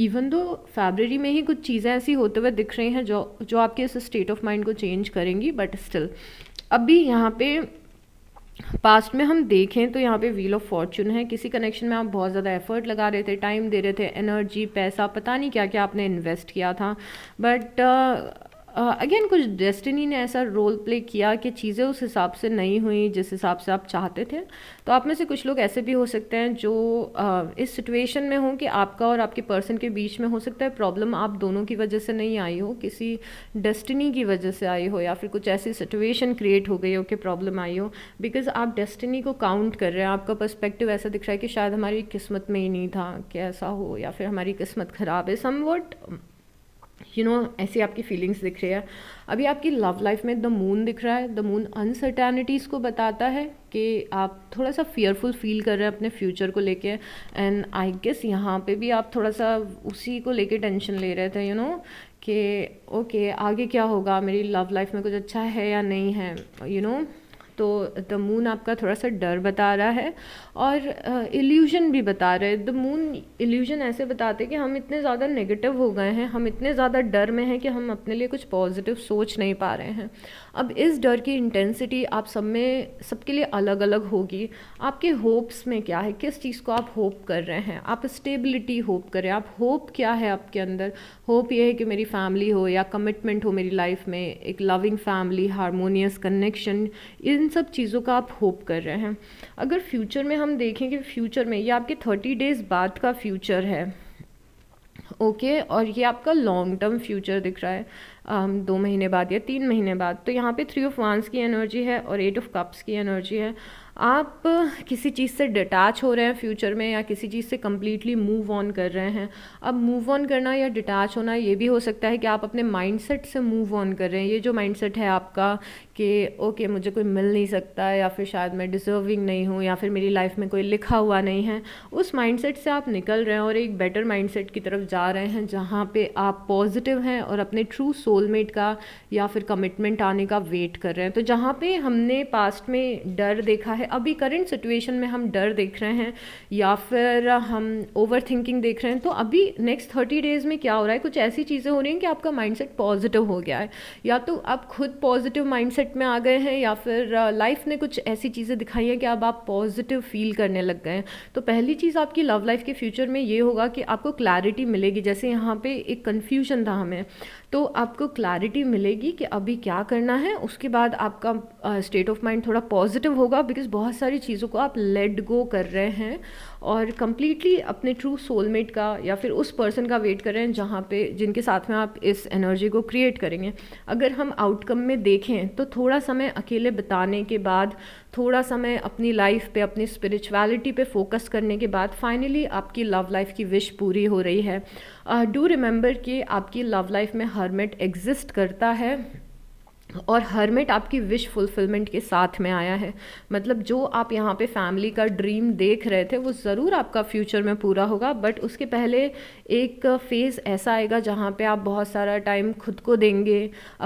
Speaker 1: इवन दो फेबररी में ही कुछ चीज़ें ऐसी होते हुए दिख रही हैं जो जो आपके इस स्टेट ऑफ माइंड को चेंज करेंगी बट स्टिल अभी यहाँ पे पास्ट में हम देखें तो यहाँ पे व्हील ऑफ फॉर्चून है किसी कनेक्शन में आप बहुत ज़्यादा एफर्ट लगा रहे थे टाइम दे रहे थे एनर्जी पैसा पता नहीं क्या क्या आपने इन्वेस्ट किया था बट अगेन uh, कुछ डेस्टिनी ने ऐसा रोल प्ले किया कि चीज़ें उस हिसाब से नहीं हुई जिस हिसाब से आप चाहते थे तो आप में से कुछ लोग ऐसे भी हो सकते हैं जो uh, इस सिचुएशन में हों कि आपका और आपके पर्सन के बीच में हो सकता है प्रॉब्लम आप दोनों की वजह से नहीं आई हो किसी डेस्टिनी की वजह से आई हो या फिर कुछ ऐसी सिचुएशन क्रिएट हो गई हो कि प्रॉब्लम आई हो बिकॉज आप डेस्टिनी को काउंट कर रहे हैं आपका पर्स्पेक्टिव ऐसा दिख रहा है कि शायद हमारी किस्मत में ही नहीं था कि ऐसा हो या फिर हमारी किस्मत ख़राब है सम यू नो ऐसी आपकी फीलिंग्स दिख रही है अभी आपकी लव लाइफ में द मून दिख रहा है द मून अनसर्टेनिटीज़ को बताता है कि आप थोड़ा सा फियरफुल फील कर रहे हैं अपने फ्यूचर को लेके एंड आई गेस यहाँ पे भी आप थोड़ा सा उसी को लेके टेंशन ले रहे थे यू नो कि ओके आगे क्या होगा मेरी लव लाइफ में कुछ अच्छा है या नहीं है यू you नो know, तो द मून आपका थोड़ा सा डर बता रहा है और इल्यूजन uh, भी बता रहा है द मून इल्यूजन ऐसे बताते हैं कि हम इतने ज़्यादा नेगेटिव हो गए हैं हम इतने ज़्यादा डर में हैं कि हम अपने लिए कुछ पॉजिटिव सोच नहीं पा रहे हैं अब इस डर की इंटेंसिटी आप सब में सबके लिए अलग अलग होगी आपके होप्स में क्या है किस चीज़ को आप होप कर रहे हैं आप स्टेबिलिटी होप करें आप होप क्या है आपके अंदर होप ये है कि मेरी फैमिली हो या कमिटमेंट हो मेरी लाइफ में एक लविंग फैमिली हारमोनियस कनेक्शन इन सब चीज़ों का आप होप कर रहे हैं अगर फ्यूचर में हम देखें कि फ्यूचर में ये आपके थर्टी डेज़ बाद का फ्यूचर है ओके okay, और ये आपका लॉन्ग टर्म फ्यूचर दिख रहा है Um, दो महीने बाद या तीन महीने बाद तो यहाँ पे थ्री ऑफ वांस की एनर्जी है और एट ऑफ कप्स की एनर्जी है आप किसी चीज़ से डिटैच हो रहे हैं फ्यूचर में या किसी चीज़ से कम्प्लीटली मूव ऑन कर रहे हैं अब मूव ऑन करना या डिटैच होना ये भी हो सकता है कि आप अपने माइंडसेट से मूव ऑन कर रहे हैं ये जो माइंडसेट है आपका कि ओके मुझे कोई मिल नहीं सकता या फिर शायद मैं डिज़र्विंग नहीं हूँ या फिर मेरी लाइफ में कोई लिखा हुआ नहीं है उस माइंडसेट से आप निकल रहे हैं और एक बेटर माइंडसेट की तरफ जा रहे हैं जहाँ पे आप पॉजिटिव हैं और अपने ट्रू सोलमेट का या फिर कमिटमेंट आने का वेट कर रहे हैं तो जहाँ पे हमने पास्ट में डर देखा है अभी करंट सिचुएशन में हम डर देख रहे हैं या फिर हम ओवर थिंकिंग देख रहे हैं तो अभी नेक्स्ट थर्टी डेज़ में क्या हो रहा है कुछ ऐसी चीज़ें हो रही हैं कि आपका माइंड पॉजिटिव हो गया है या तो आप खुद पॉजिटिव माइंड फिट में आ गए हैं या फिर लाइफ ने कुछ ऐसी चीज़ें दिखाई हैं कि अब आप पॉजिटिव फील करने लग गए हैं तो पहली चीज़ आपकी लव लाइफ के फ्यूचर में ये होगा कि आपको क्लैरिटी मिलेगी जैसे यहाँ पे एक कन्फ्यूजन था हमें तो आपको क्लैरिटी मिलेगी कि अभी क्या करना है उसके बाद आपका स्टेट ऑफ माइंड थोड़ा पॉजिटिव होगा बिकॉज बहुत सारी चीज़ों को आप लेट गो कर रहे हैं और कम्प्लीटली अपने ट्रू सोलमेट का या फिर उस पर्सन का वेट कर रहे हैं जहाँ पे जिनके साथ में आप इस एनर्जी को क्रिएट करेंगे अगर हम आउटकम में देखें तो थोड़ा समय अकेले बिताने के बाद थोड़ा समय अपनी लाइफ पे अपनी स्पिरिचुअलिटी पे फोकस करने के बाद फाइनली आपकी लव लाइफ की विश पूरी हो रही है डू uh, रिमेंबर कि आपकी लव लाइफ में हर्मिट एग्जिस्ट करता है और हरमिट आपकी विश फुलफिलमेंट के साथ में आया है मतलब जो आप यहाँ पे फैमिली का ड्रीम देख रहे थे वो ज़रूर आपका फ्यूचर में पूरा होगा बट उसके पहले एक फेज़ ऐसा आएगा जहाँ पे आप बहुत सारा टाइम खुद को देंगे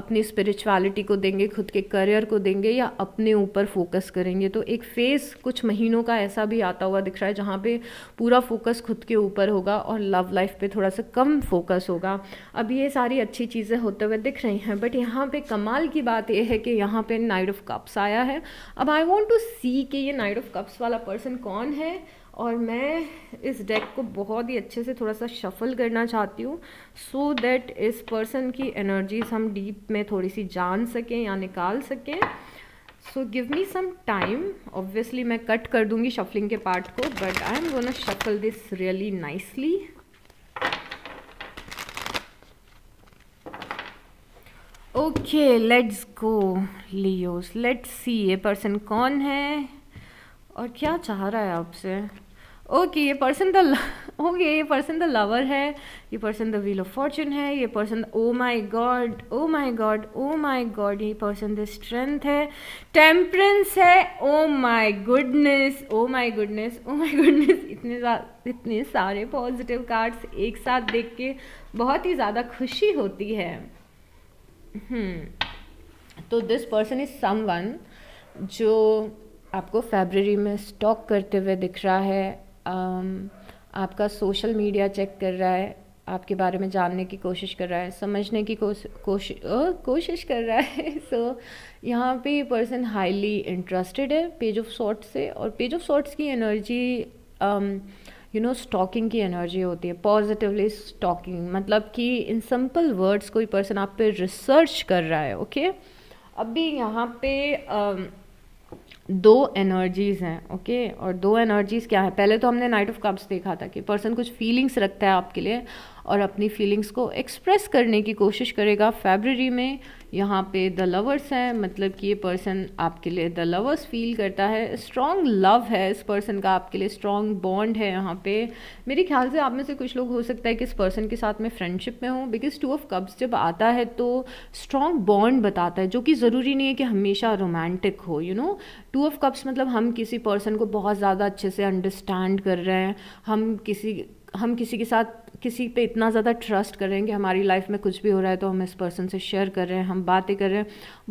Speaker 1: अपनी स्पिरिचुअलिटी को देंगे खुद के करियर को देंगे या अपने ऊपर फोकस करेंगे तो एक फ़ेज़ कुछ महीनों का ऐसा भी आता हुआ दिख रहा है जहाँ पर पूरा फोकस खुद के ऊपर होगा और लव लाइफ पर थोड़ा सा कम फोकस होगा अब ये सारी अच्छी चीज़ें होते हुए दिख रही हैं बट यहाँ पर कमाल की की बात यह है कि यहाँ पे नाइट ऑफ कप्स आया है अब आई वॉन्ट टू सी कि ये नाइट ऑफ कप्स वाला पर्सन कौन है और मैं इस डेक को बहुत ही अच्छे से थोड़ा सा शफल करना चाहती हूँ सो दैट इस पर्सन की एनर्जीज हम डीप में थोड़ी सी जान सकें या निकाल सकें so give me some time obviously मैं कट कर दूंगी शफलिंग के पार्ट को but I am gonna shuffle this really nicely okay let's go Leos let's see ये पर्सन कौन है और क्या चाह रहा है आपसे ओके ये पर्सन द ओके ये पर्सन द लवर है ये person the wheel of fortune है ये person oh my god oh my god oh my god ये पर्सन द स्ट्रेंथ है टेम्परेंस है oh my goodness oh my goodness oh my goodness इतने इतने सारे पॉजिटिव कार्ड्स एक साथ देख के बहुत ही ज़्यादा खुशी होती है तो दिस पर्सन इज़ समवन जो आपको फेबररी में स्टॉक करते हुए दिख रहा है um, आपका सोशल मीडिया चेक कर रहा है आपके बारे में जानने की कोशिश कर रहा है समझने की कोश, कोश, ओ, कोशिश कर रहा है सो so, यहाँ पे ये पर्सन हाईली इंटरेस्टेड है पेज ऑफ शॉर्ट्स से और पेज ऑफ शॉर्ट्स की energy um, you know stalking की एनर्जी होती है पॉजिटिवली स्टॉकिंग मतलब कि इन सिंपल वर्ड्स कोई पर्सन आप पे रिसर्च कर रहा है ओके अभी यहाँ पे um, दो एनर्जीज़ हैं ओके और दो एनर्जीज़ क्या है पहले तो हमने नाइट ऑफ कप्स देखा था कि पर्सन कुछ फीलिंग्स रखता है आपके लिए और अपनी फीलिंग्स को एक्सप्रेस करने की कोशिश करेगा फेबररी में यहाँ पे द लवर्स हैं मतलब कि ये पर्सन आपके लिए द लवर्स फील करता है स्ट्रॉन्ग लव है इस पर्सन का आपके लिए स्ट्रॉन्ग बॉन्ड है यहाँ पे मेरे ख्याल से आप में से कुछ लोग हो सकता है कि इस पर्सन के साथ में फ्रेंडशिप में हूँ बिकॉज टू ऑफ कप्स जब आता है तो स्ट्रॉन्ग बॉन्ड बताता है जो कि ज़रूरी नहीं है कि हमेशा रोमांटिक हो you know two of cups मतलब हम किसी पर्सन को बहुत ज़्यादा अच्छे से अंडरस्टैंड कर रहे हैं हम किसी हम किसी के साथ किसी पे इतना ज़्यादा ट्रस्ट कर रहे हैं कि हमारी लाइफ में कुछ भी हो रहा है तो हम इस पर्सन से शेयर कर रहे हैं हम बातें कर रहे हैं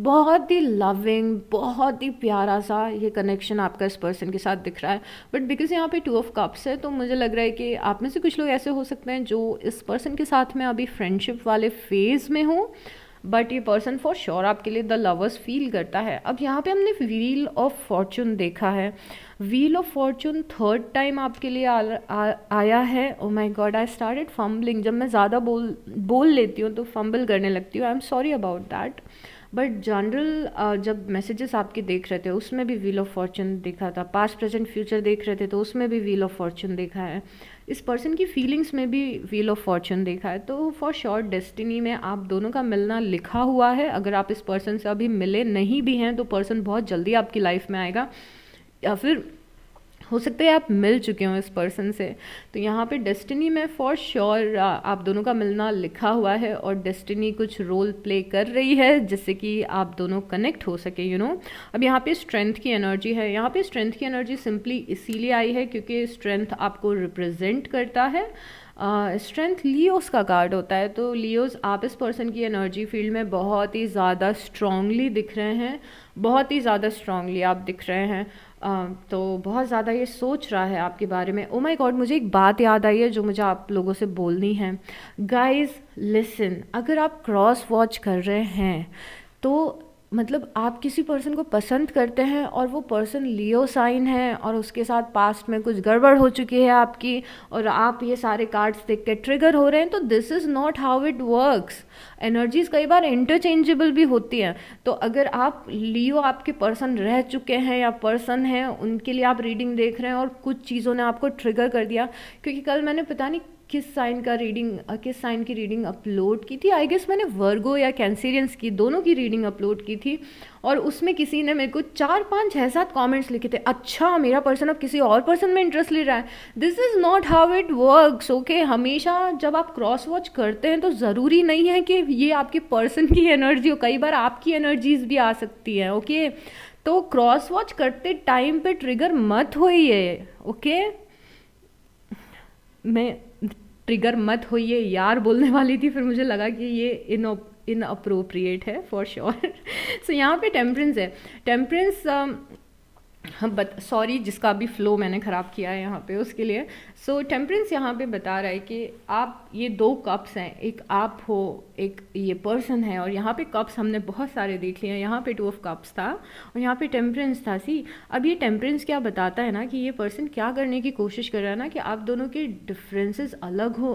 Speaker 1: बहुत ही लविंग बहुत ही प्यारा सा ये कनेक्शन आपका इस पर्सन के साथ दिख रहा है बट बिकॉज यहाँ पे टू ऑफ कप्स है तो मुझे लग रहा है कि आप में से कुछ लोग ऐसे हो सकते हैं जो इस पर्सन के साथ में अभी फ्रेंडशिप वाले फेज़ में हूँ बट ये पर्सन फॉर श्योर आपके लिए द लवर्स फील करता है अब यहाँ पे हमने व्हील ऑफ फॉर्चून देखा है wheel of fortune third time आपके लिए आ, आ, आया है oh my god I start fumbling जब मैं ज़्यादा बोल बोल लेती हूँ तो फम्बल करने लगती हूँ I am sorry about that but general जब मैसेजेस आपके देख रहे थे उसमें भी व्हील ऑफ फॉर्चून देखा था पास्ट प्रेजेंट फ्यूचर देख रहे थे तो उसमें भी व्हील ऑफ फॉर्चून देखा है इस पर्सन की फीलिंग्स में भी व्हील ऑफ फॉर्चून देखा है तो फॉर श्योर डेस्टिनी में आप दोनों का मिलना लिखा हुआ है अगर आप इस पर्सन से अभी मिले नहीं भी हैं तो पर्सन बहुत जल्दी आपकी लाइफ में आएगा या फिर हो सकता है आप मिल चुके हों इस पर्सन से तो यहाँ पे डेस्टिनी में फॉर श्योर आप दोनों का मिलना लिखा हुआ है और डेस्टिनी कुछ रोल प्ले कर रही है जिससे कि आप दोनों कनेक्ट हो सके यू you नो know? अब यहाँ पे स्ट्रेंथ की एनर्जी है यहाँ पे स्ट्रेंथ की एनर्जी सिंपली इसीलिए आई है क्योंकि स्ट्रेंथ आपको रिप्रेजेंट करता है स्ट्रेंथ uh, लियोस का कार्ड होता है तो लियोस आप इस पर्सन की एनर्जी फील्ड में बहुत ही ज़्यादा स्ट्रांगली दिख रहे हैं बहुत ही ज़्यादा स्ट्रांगली आप दिख रहे हैं तो बहुत ज़्यादा ये सोच रहा है आपके बारे में ओ माय गॉड मुझे एक बात याद आई है जो मुझे आप लोगों से बोलनी है गाइस लिसन अगर आप क्रॉस वॉच कर रहे हैं तो मतलब आप किसी पर्सन को पसंद करते हैं और वो पर्सन लियो साइन है और उसके साथ पास्ट में कुछ गड़बड़ हो चुकी है आपकी और आप ये सारे कार्ड्स देख के ट्रिगर हो रहे हैं तो this is not how it works energies कई बार इंटरचेंजेबल भी होती हैं तो अगर आप लियो आपके पर्सन रह चुके हैं या पर्सन हैं उनके लिए आप रीडिंग देख रहे हैं और कुछ चीज़ों ने आपको ट्रिगर कर दिया क्योंकि कल मैंने पता नहीं किस साइन का रीडिंग किस साइन की रीडिंग अपलोड की थी आई गेस मैंने वर्गो या कैंसेरियंस की दोनों की रीडिंग अपलोड की थी और उसमें किसी ने मेरे को चार पाँच छः सात कॉमेंट्स लिखे थे अच्छा मेरा पर्सन अब किसी और पर्सन में इंटरेस्ट ले रहा है this is not how it works okay हमेशा जब आप क्रॉस वॉच करते हैं तो ज़रूरी नहीं है कि ये आपके पर्सन की एनर्जी हो कई बार आपकी एनर्जीज भी आ सकती हैं ओके okay? तो क्रॉस वॉच करते टाइम पे ट्रिगर मत होइए ओके okay? मैं ट्रिगर मत होइए यार बोलने वाली थी फिर मुझे लगा कि ये इन इन अप्रोप्रिएट है फॉर श्योर सो यहाँ पे टेम्परेंस है टेम्परेंस um, हम बत सॉरी जिसका भी फ्लो मैंने ख़राब किया है यहाँ पे उसके लिए सो so, टेम्परेंस यहाँ पे बता रहा है कि आप ये दो कप्स हैं एक आप हो एक ये पर्सन है और यहाँ पे कप्स हमने बहुत सारे देख लिए हैं यहाँ पे टू ऑफ कप्स था और यहाँ पे टेम्परेंस था सी अब ये टेम्परेंस क्या बताता है ना कि ये पर्सन क्या करने की कोशिश कर रहा है ना कि आप दोनों के डिफरेंसेस अलग हो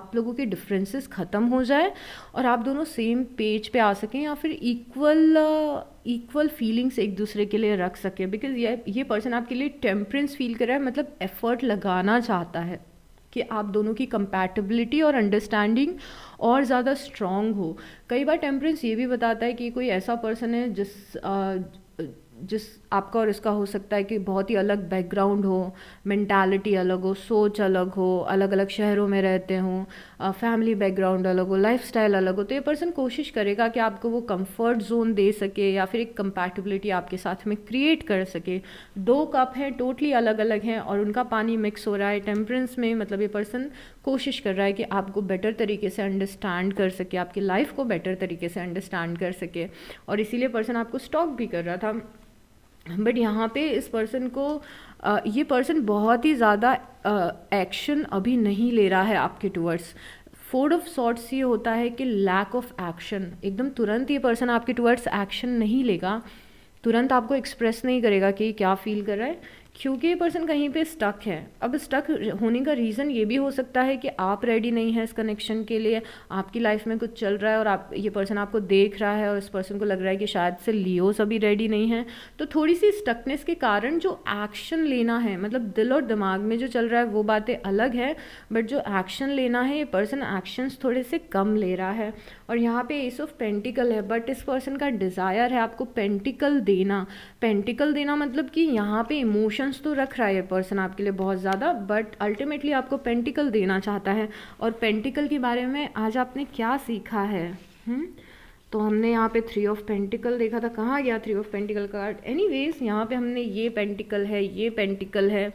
Speaker 1: आप लोगों के डिफरेंसेस ख़त्म हो जाए और आप दोनों सेम पेज पे आ सकें या फिर इक्वल इक्वल फीलिंग्स एक दूसरे के लिए रख सकें बिकॉज ये ये पर्सन आपके लिए टेम्परेंस फील कर रहा है मतलब एफर्ट लगाना चाह चाहता है कि आप दोनों की कंपैटिबिलिटी और अंडरस्टैंडिंग और ज़्यादा स्ट्रांग हो कई बार टेम्परेंस ये भी बताता है कि कोई ऐसा पर्सन है जिस आ, जिस आपका और इसका हो सकता है कि बहुत ही अलग बैकग्राउंड हो मैंटालिटी अलग हो सोच अलग हो अलग अलग शहरों में रहते हों फैमिली बैकग्राउंड अलग हो लाइफ अलग हो तो ये पर्सन कोशिश करेगा कि आपको वो कम्फर्ट जोन दे सके या फिर एक कंपैटिबिलिटी आपके साथ में क्रिएट कर सके दो कप हैं टोटली अलग अलग हैं और उनका पानी मिक्स हो रहा है टेम्परेंस में मतलब ये पर्सन कोशिश कर रहा है कि आपको बेटर तरीके से अंडरस्टैंड कर सके आपकी लाइफ को बेटर तरीके से अंडरस्टैंड कर सके और इसीलिए पर्सन आपको स्टॉक भी कर रहा था बट यहाँ पे इस पर्सन को आ, ये पर्सन बहुत ही ज़्यादा एक्शन अभी नहीं ले रहा है आपके टूवर्ड्स फोर्ड ऑफ सॉर्ट्स ये होता है कि लैक ऑफ एक्शन एकदम तुरंत ये पर्सन आपके टूवर्ड्स एक्शन नहीं लेगा तुरंत आपको एक्सप्रेस नहीं करेगा कि क्या फील कर रहा है क्योंकि ये पर्सन कहीं पे स्टक है अब स्टक होने का रीज़न ये भी हो सकता है कि आप रेडी नहीं हैं इस कनेक्शन के लिए आपकी लाइफ में कुछ चल रहा है और आप ये पर्सन आपको देख रहा है और इस पर्सन को लग रहा है कि शायद से लियो सभी रेडी नहीं है तो थोड़ी सी स्टकनेस के कारण जो एक्शन लेना है मतलब दिल और दिमाग में जो चल रहा है वो बातें अलग है बट जो एक्शन लेना है ये पर्सन एक्शंस थोड़े से कम ले रहा है और यहाँ पे एस ऑफ पेंटिकल है बट इस पर्सन का डिज़ायर है आपको पेंटिकल देना पेंटिकल देना मतलब कि यहाँ पे इमोशंस तो रख रहा है पर्सन आपके लिए बहुत ज़्यादा बट अल्टीमेटली आपको पेंटिकल देना चाहता है और पेंटिकल के बारे में आज आपने क्या सीखा है हुँ? हम्म? तो हमने यहाँ पे थ्री ऑफ पेंटिकल देखा था कहाँ गया three of pentacle card anyways यहाँ पर हमने ये पेंटिकल है ये पेंटिकल है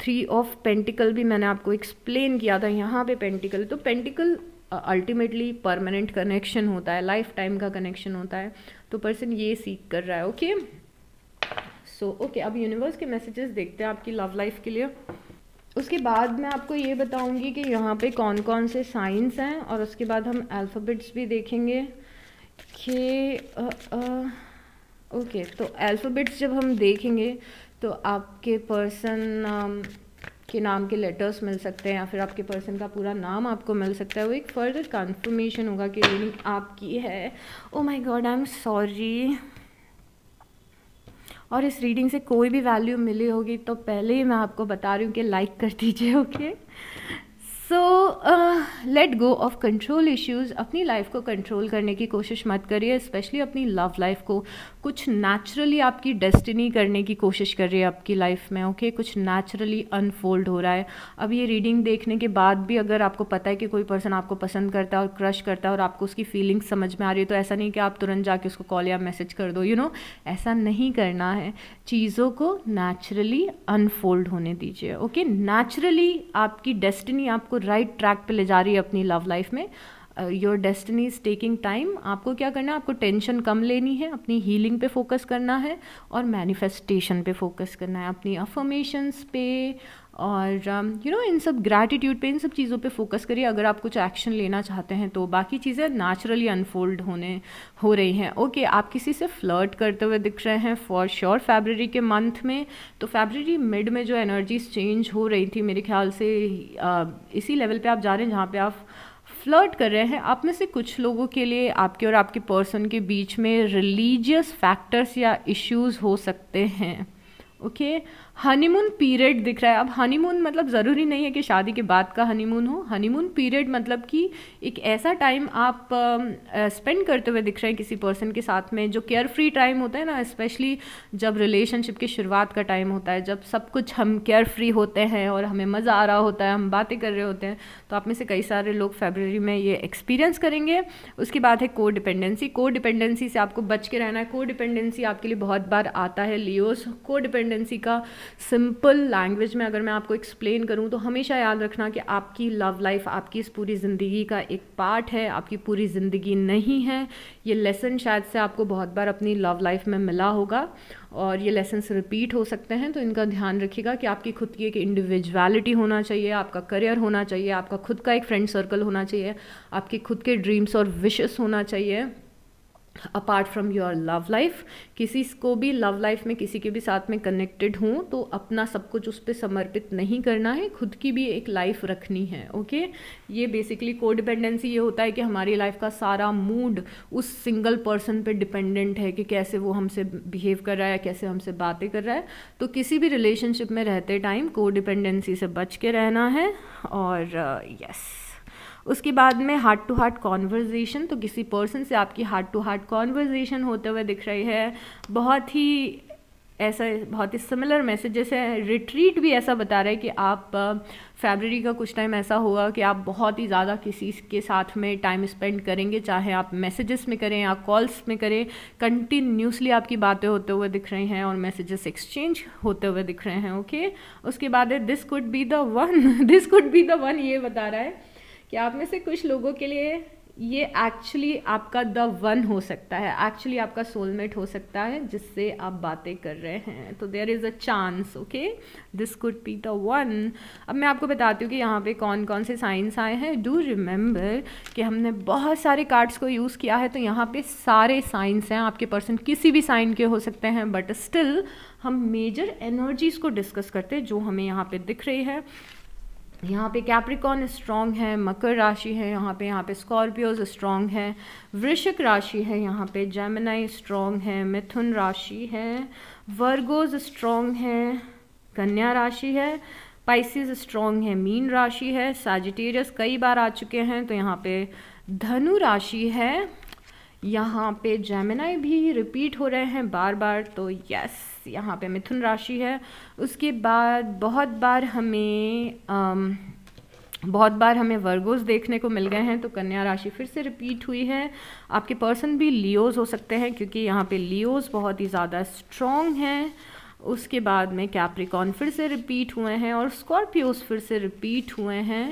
Speaker 1: थ्री ऑफ पेंटिकल भी मैंने आपको एक्सप्लेन किया था यहाँ पे पेंटिकल तो पेंटिकल अल्टीमेटली परमानेंट कनेक्शन होता है लाइफ टाइम का कनेक्शन होता है तो पर्सन ये सीख कर रहा है ओके सो ओके अब यूनिवर्स के मैसेजेस देखते हैं आपकी लव लाइफ के लिए उसके बाद मैं आपको ये बताऊंगी कि यहाँ पे कौन कौन से साइंस हैं और उसके बाद हम अल्फ़ाबेट्स भी देखेंगे कि ओके तो अल्फ़ाबेट्स जब हम देखेंगे तो आपके पर्सन के नाम के लेटर्स मिल सकते हैं या फिर आपके पर्सन का पूरा नाम आपको मिल सकता है वो एक फर्दर कंफर्मेशन होगा कि रीडिंग आपकी है oh my god I am sorry और इस रीडिंग से कोई भी वैल्यू मिली होगी तो पहले ही मैं आपको बता रही हूँ कि लाइक कर दीजिए okay okay? So let go of control issues अपनी लाइफ को कंट्रोल करने की कोशिश मत करिए स्पेशली अपनी लव लाइफ को कुछ नेचुरली आपकी डेस्टिनी करने की कोशिश कर रही है आपकी लाइफ में ओके okay? कुछ नेचुरली अनफोल्ड हो रहा है अब ये रीडिंग देखने के बाद भी अगर आपको पता है कि कोई पर्सन आपको पसंद करता है और क्रश करता है और आपको उसकी फीलिंग्स समझ में आ रही है तो ऐसा नहीं कि आप तुरंत जाके उसको कॉल या मैसेज कर दो यू you नो know? ऐसा नहीं करना है चीज़ों को नेचुरली अनफोल्ड होने दीजिए ओके नेचुरली आपकी डेस्टिनी आपको राइट ट्रैक पे ले जा रही है अपनी लव लाइफ में your destiny is taking time आपको क्या करना है आपको टेंशन कम लेनी है अपनी हीलिंग पे फोकस करना है और मैनिफेस्टेशन पे फोकस करना है अपनी अफर्मेशंस पे और यू um, नो इन सब ग्रैटिट्यूड पे इन सब चीज़ों पे फोकस करिए अगर आप कुछ एक्शन लेना चाहते हैं तो बाकी चीज़ें नेचुरली अनफोल्ड होने हो रही हैं ओके okay, आप किसी से फ्लर्ट करते हुए दिख रहे हैं फॉर श्योर फेबररी के मंथ में तो फेबररी मिड में जो एनर्जीज चेंज हो रही थी मेरे ख्याल से uh, इसी लेवल पर आप जा रहे हैं जहाँ पर आप फ्लर्ट कर रहे हैं आप में से कुछ लोगों के लिए आपके और आपके पर्सन के बीच में रिलीजियस फैक्टर्स या इश्यूज हो सकते हैं ओके okay? हनीमून पीरियड दिख रहा है अब हनीमून मतलब ज़रूरी नहीं है कि शादी के बाद का हनीमून हो हनीमून पीरियड मतलब कि एक ऐसा टाइम आप स्पेंड करते हुए दिख रहे हैं किसी पर्सन के साथ में जो केयर फ्री टाइम होता है ना स्पेशली जब रिलेशनशिप की शुरुआत का टाइम होता है जब सब कुछ हम केयर फ्री होते हैं और हमें मज़ा आ रहा होता है हम बातें कर रहे होते हैं तो आप में से कई सारे लोग फेबररी में ये एक्सपीरियंस करेंगे उसके बाद है को डिपेंडेंसी को डिपेंडेंसी से आपको बच के रहना है को डिपेंडेंसी आपके लिए बहुत बार आता है लियोस को डिपेंडेंसी का सिंपल लैंग्वेज में अगर मैं आपको एक्सप्लेन करूँ तो हमेशा याद रखना कि आपकी लव लाइफ आपकी इस पूरी ज़िंदगी का एक पार्ट है आपकी पूरी ज़िंदगी नहीं है ये लेसन शायद से आपको बहुत बार अपनी लव लाइफ में मिला होगा और ये लेसन्स रिपीट हो सकते हैं तो इनका ध्यान रखिएगा कि आपकी खुद की एक इंडिविजुअलिटी होना चाहिए आपका करियर होना चाहिए आपका खुद का एक फ्रेंड सर्कल होना चाहिए आपके खुद के ड्रीम्स और विशेस होना चाहिए apart from your love life किसी को भी लव लाइफ में किसी के भी साथ में कनेक्टेड हूँ तो अपना सब कुछ उस पर समर्पित नहीं करना है खुद की भी एक लाइफ रखनी है ओके ये बेसिकली कोडिपेंडेंसी ये होता है कि हमारी लाइफ का सारा मूड उस सिंगल पर्सन पे डिपेंडेंट है कि कैसे वो हमसे बिहेव कर रहा है कैसे हमसे बातें कर रहा है तो किसी भी रिलेशनशिप में रहते टाइम कोडिपेंडेंसी से बच के रहना है और यस uh, yes. उसके बाद में हार्ट टू हार्ट कॉन्वर्जेसन तो किसी पर्सन से आपकी हार्ट टू हार्ट कॉन्वर्जेसन होते हुए दिख रही है बहुत ही ऐसा बहुत ही सिमिलर मैसेज जैसे रिट्रीट भी ऐसा बता रहा है कि आप फेबररी का कुछ टाइम ऐसा होगा कि आप बहुत ही ज़्यादा किसी के साथ में टाइम स्पेंड करेंगे चाहे आप मैसेजेस में करें या कॉल्स में करें कंटिन्यूसली आपकी बातें होते हुए दिख रहे हैं और मैसेजेस एक्सचेंज होते हुए दिख रहे हैं ओके उसके बाद है this could be the one this could be the one ये बता रहा है कि आप में से कुछ लोगों के लिए ये एक्चुअली आपका द वन हो सकता है एक्चुअली आपका सोलमेट हो सकता है जिससे आप बातें कर रहे हैं तो there is a chance okay this could be the one अब मैं आपको बताती हूँ कि यहाँ पे कौन कौन से साइंस आए हैं डू रिमेंबर कि हमने बहुत सारे कार्ड्स को यूज़ किया है तो यहाँ पे सारे साइंस हैं आपके पर्सन किसी भी साइन के हो सकते हैं बट स्टिल हम मेजर एनर्जीज़ को डिस्कस करते हैं जो हमें यहाँ पे दिख रही है यहाँ पे कैप्रिकॉन स्ट्रॉन्ग है मकर राशि है यहाँ पे यहाँ पे स्कॉर्पियोज स्ट्रॉन्ग है वृश्चिक राशि है यहाँ पे जेमिनाई स्ट्रॉन्ग है मिथुन राशि है वर्गोज स्ट्रॉन्ग है कन्या राशि है पाइसिस स्ट्रॉन्ग है मीन राशि है सैजिटेरियस कई बार आ चुके हैं तो यहाँ पे धनु राशि है यहाँ पे जेमिनाई भी रिपीट हो रहे हैं बार बार तो यस यहाँ पे मिथुन राशि है उसके बाद बहुत बार हमें आम, बहुत बार हमें वर्गोज देखने को मिल गए हैं तो कन्या राशि फिर से रिपीट हुई है आपके पर्सन भी लियोज हो सकते हैं क्योंकि यहाँ पे लियोज बहुत ही ज़्यादा स्ट्रॉन्ग हैं उसके बाद में कैप्रिकॉन फिर से रिपीट हुए हैं और स्कॉर्पियोज फिर से रिपीट हुए हैं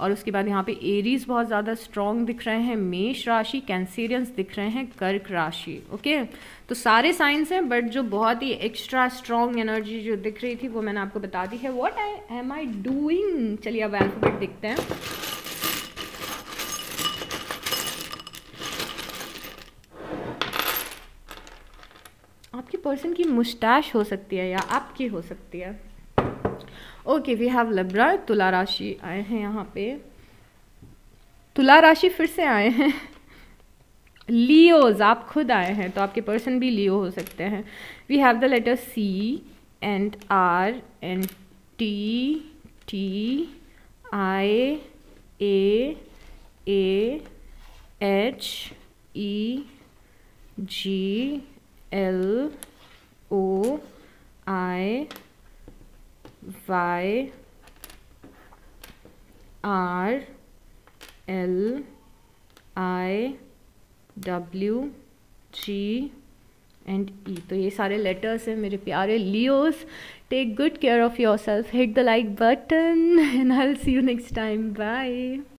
Speaker 1: और उसके बाद यहाँ पे एरीज बहुत ज़्यादा स्ट्रॉन्ग दिख रहे हैं मेष राशि कैंसेरियंस दिख रहे हैं कर्क राशि ओके तो सारे साइंस हैं बट जो बहुत ही एक्स्ट्रा स्ट्रॉन्ग एनर्जी जो दिख रही थी वो मैंने आपको बता दी है what I am I doing चलिए अब एल्फोबेट दिखते हैं आपके पर्सन की मुस्टैश हो सकती है या आपकी हो सकती है ओके वी हैव लिब्रा तुला राशि आए हैं यहाँ पे तुला राशि फिर से आए हैं लियोज आप खुद आए हैं तो आपके पर्सन भी लियो हो सकते हैं we have the letter C and R and T T I A A H E G L O I y r l i w g and E e. तो ये सारे लेटर्स हैं मेरे प्यारे Leos take good care of yourself hit the like button and I see you next time bye